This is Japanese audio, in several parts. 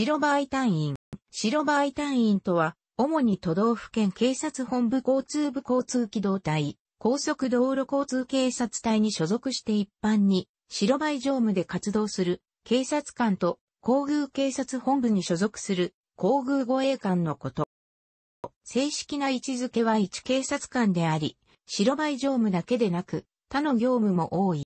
白バイ隊員。白バイ隊員とは、主に都道府県警察本部交通部交通機動隊、高速道路交通警察隊に所属して一般に、白バイ乗務で活動する警察官と、皇宮警察本部に所属する皇宮護衛官のこと。正式な位置づけは一警察官であり、白バイ乗務だけでなく、他の業務も多い。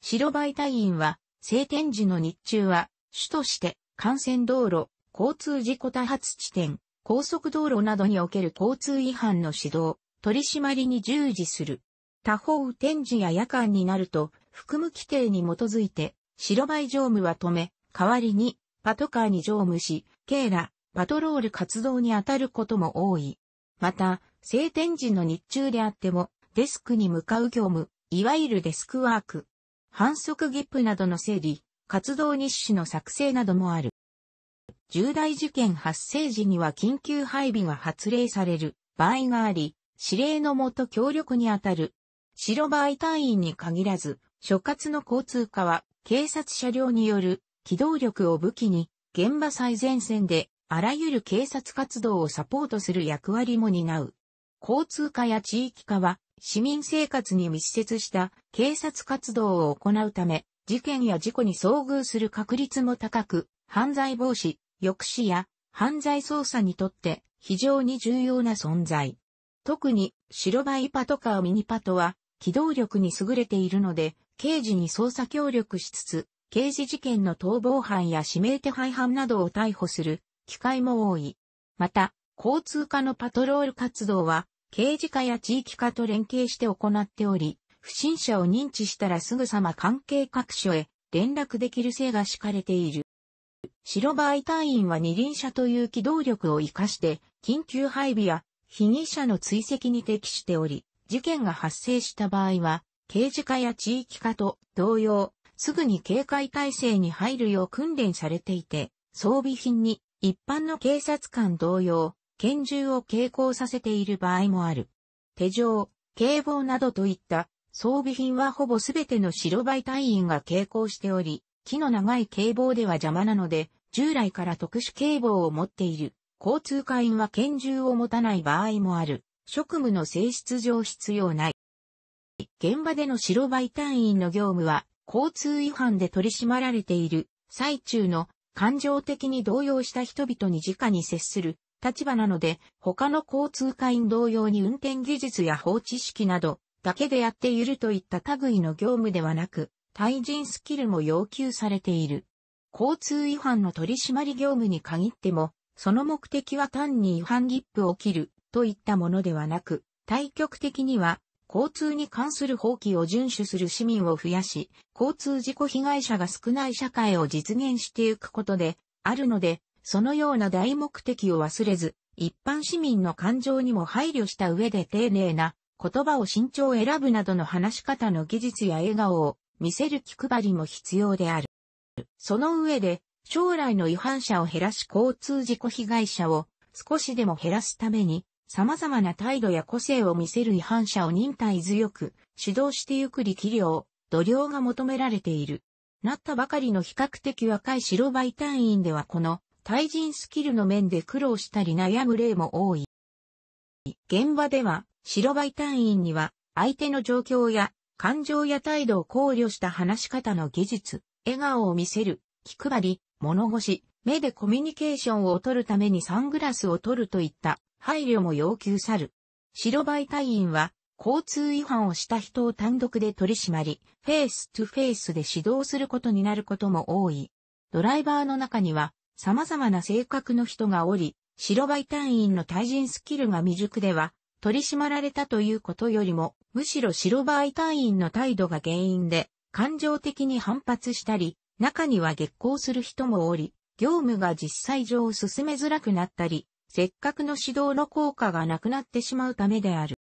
白バイ隊員は、晴天時の日中は、主として幹線道路、交通事故多発地点、高速道路などにおける交通違反の指導、取り締まりに従事する。他方展時や夜間になると、含む規定に基づいて、白バイ乗務は止め、代わりに、パトカーに乗務し、警ら、パトロール活動に当たることも多い。また、晴天時の日中であっても、デスクに向かう業務、いわゆるデスクワーク、反則ップなどの整理、活動日誌の作成などもある。重大事件発生時には緊急配備が発令される場合があり、指令のもと協力に当たる。白バイ隊員に限らず、所轄の交通課は警察車両による機動力を武器に、現場最前線であらゆる警察活動をサポートする役割も担う。交通課や地域課は市民生活に密接した警察活動を行うため、事件や事故に遭遇する確率も高く、犯罪防止、抑止や犯罪捜査にとって非常に重要な存在。特に白バイパトカーミニパトは機動力に優れているので、刑事に捜査協力しつつ、刑事事件の逃亡犯や指名手配犯などを逮捕する機会も多い。また、交通課のパトロール活動は、刑事課や地域課と連携して行っており、不審者を認知したらすぐさま関係各所へ連絡できる性が敷かれている。白バイ隊員は二輪車という機動力を活かして、緊急配備や被疑者の追跡に適しており、事件が発生した場合は、刑事課や地域課と同様、すぐに警戒体制に入るよう訓練されていて、装備品に一般の警察官同様、拳銃を携行させている場合もある。手錠、警棒などといった装備品はほぼすべての白バイ隊員が携行しており、木の長い警棒では邪魔なので、従来から特殊警棒を持っている。交通会員は拳銃を持たない場合もある。職務の性質上必要ない。現場での白バイ隊員の業務は、交通違反で取り締まられている、最中の感情的に動揺した人々に直に接する立場なので、他の交通会員同様に運転技術や放置式など、だけでやっているといった類の業務ではなく、対人スキルも要求されている。交通違反の取締り業務に限っても、その目的は単に違反切符を切るといったものではなく、対極的には、交通に関する法規を遵守する市民を増やし、交通事故被害者が少ない社会を実現していくことで、あるので、そのような大目的を忘れず、一般市民の感情にも配慮した上で丁寧な言葉を慎重選ぶなどの話し方の技術や笑顔を見せる気配りも必要である。その上で、将来の違反者を減らし交通事故被害者を少しでも減らすために、様々な態度や個性を見せる違反者を忍耐強く指導してゆく力量、度量が求められている。なったばかりの比較的若い白バイ隊員ではこの対人スキルの面で苦労したり悩む例も多い。現場では、白バイ隊員には、相手の状況や、感情や態度を考慮した話し方の技術、笑顔を見せる、気配り、物腰、目でコミュニケーションを取るためにサングラスを取るといった配慮も要求さる。白バイ隊員は交通違反をした人を単独で取り締まり、フェイストゥフェイスで指導することになることも多い。ドライバーの中には様々な性格の人がおり、白バイ隊員の対人スキルが未熟では、取り締まられたということよりも、むしろ白バイ隊員の態度が原因で、感情的に反発したり、中には激行する人もおり、業務が実際上進めづらくなったり、せっかくの指導の効果がなくなってしまうためである。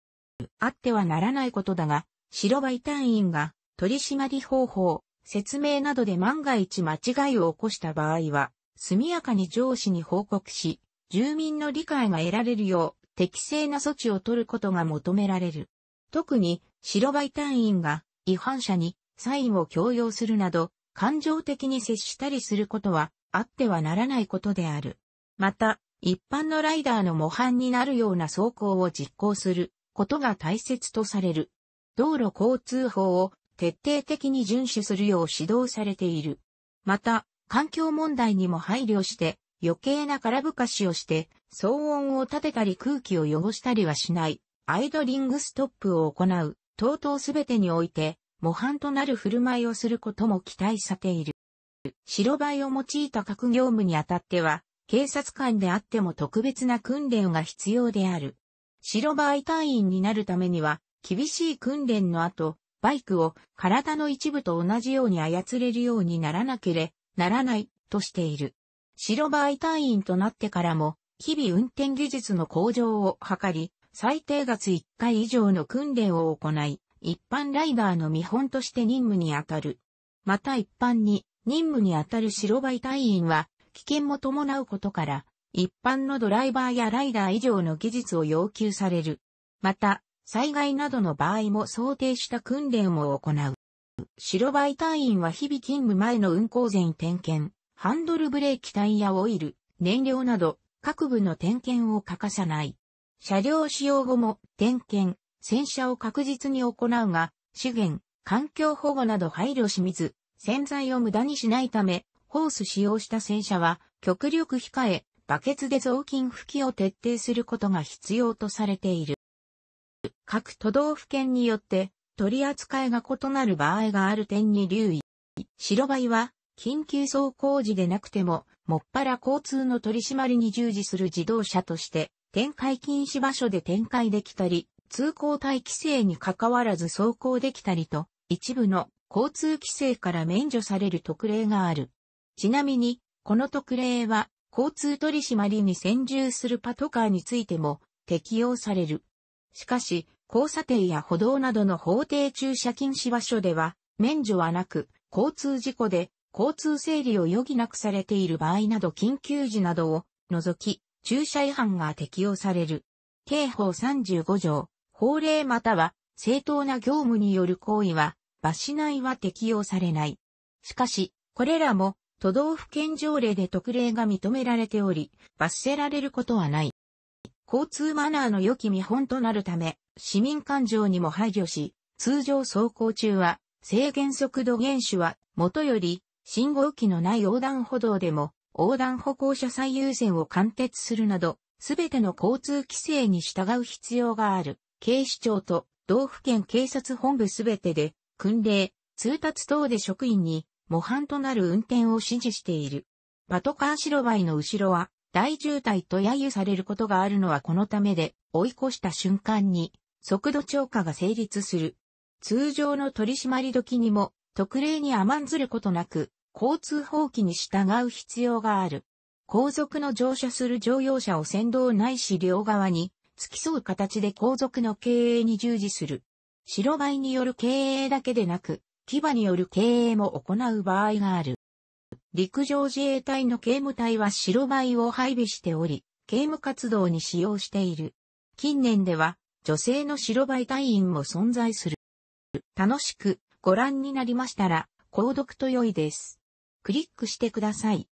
あってはならないことだが、白バイ隊員が取り締まり方法、説明などで万が一間違いを起こした場合は、速やかに上司に報告し、住民の理解が得られるよう適正な措置を取ることが求められる。特に白バイ隊員が違反者にサインを強要するなど感情的に接したりすることはあってはならないことである。また、一般のライダーの模範になるような走行を実行することが大切とされる。道路交通法を徹底的に遵守するよう指導されている。また、環境問題にも配慮して余計な空ぶかしをして、騒音を立てたり空気を汚したりはしない、アイドリングストップを行う、等々すべてにおいて、模範となる振る舞いをすることも期待されている。白バイを用いた各業務にあたっては、警察官であっても特別な訓練が必要である。白バイ隊員になるためには、厳しい訓練の後、バイクを体の一部と同じように操れるようにならなければならないとしている。白バイ隊員となってからも、日々運転技術の向上を図り、最低月1回以上の訓練を行い、一般ライダーの見本として任務に当たる。また一般に任務に当たる白バイ隊員は危険も伴うことから、一般のドライバーやライダー以上の技術を要求される。また、災害などの場合も想定した訓練を行う。白バイ隊員は日々勤務前の運行前点検、ハンドルブレーキタイヤオイル、燃料など、各部の点検を欠かさない。車両使用後も点検、洗車を確実に行うが、資源、環境保護など配慮し水、洗剤を無駄にしないため、ホース使用した洗車は極力控え、バケツで雑巾拭きを徹底することが必要とされている。各都道府県によって取り扱いが異なる場合がある点に留意。白バイは緊急走行時でなくても、もっぱら交通の取り締まりに従事する自動車として、展開禁止場所で展開できたり、通行帯規制に関わらず走行できたりと、一部の交通規制から免除される特例がある。ちなみに、この特例は、交通取締りに専従するパトカーについても適用される。しかし、交差点や歩道などの法定駐車禁止場所では、免除はなく、交通事故で交通整理を余儀なくされている場合など緊急時などを除き、駐車違反が適用される。刑法35条、法令または正当な業務による行為は、罰しないは適用されない。しかし、これらも都道府県条例で特例が認められており、罰せられることはない。交通マナーの良き見本となるため、市民感情にも配慮し、通常走行中は制限速度減守は元より信号機のない横断歩道でも、横断歩行者最優先を貫徹するなど、すべての交通規制に従う必要がある。警視庁と道府県警察本部すべてで、訓令、通達等で職員に模範となる運転を指示している。パトカー白バイの後ろは大渋滞と揶揄されることがあるのはこのためで、追い越した瞬間に速度超過が成立する。通常の取り締まり時にも特例に甘んずることなく交通法規に従う必要がある。後続の乗車する乗用車を先導ないし両側に付き添う形で後続の経営に従事する。白バイによる経営だけでなく、牙による経営も行う場合がある。陸上自衛隊の警務隊は白バイを配備しており、警務活動に使用している。近年では、女性の白バイ隊員も存在する。楽しくご覧になりましたら、購読と良いです。クリックしてください。